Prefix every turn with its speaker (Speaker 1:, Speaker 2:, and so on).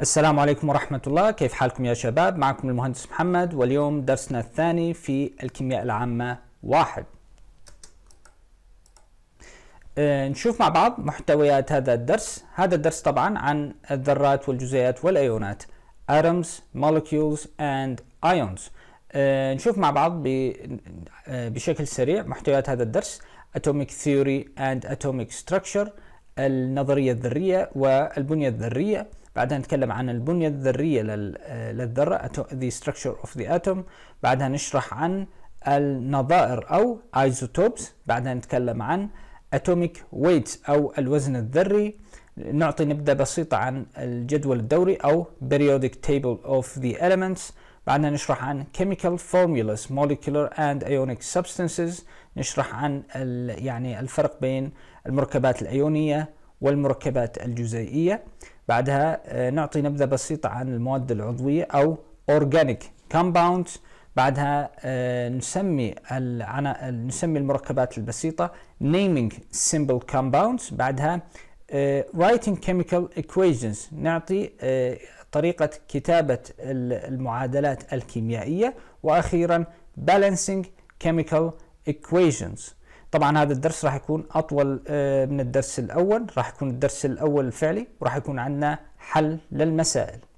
Speaker 1: السلام عليكم ورحمة الله كيف حالكم يا شباب معكم المهندس محمد واليوم درسنا الثاني في الكيمياء العامة واحد أه، نشوف مع بعض محتويات هذا الدرس هذا الدرس طبعا عن الذرات والجزيئات والأيونات atoms, molecules and ions أه، نشوف مع بعض أه، بشكل سريع محتويات هذا الدرس atomic theory and atomic structure النظرية الذرية والبنية الذرية بعدها نتكلم عن البنية الذرية للذرة the structure of the atom بعدها نشرح عن النظائر أو isotopes بعدها نتكلم عن atomic weight أو الوزن الذري نعطي نبدأ بسيطة عن الجدول الدوري أو periodic table of the elements بعدها نشرح عن chemical formulas molecular and ionic substances نشرح عن يعني الفرق بين المركبات الأيونية والمركبات الجزيئية بعدها آه، نعطي نبذة بسيطة عن المواد العضوية أو organic compounds بعدها آه، نسمي نسمي المركبات البسيطة naming simple compounds بعدها آه، writing chemical equations نعطي طريقة كتابة المعادلات الكيميائية وأخيرا balancing chemical equations طبعا هذا الدرس راح يكون اطول آه، من الدرس الاول راح يكون الدرس الاول الفعلي وراح يكون عندنا حل للمسائل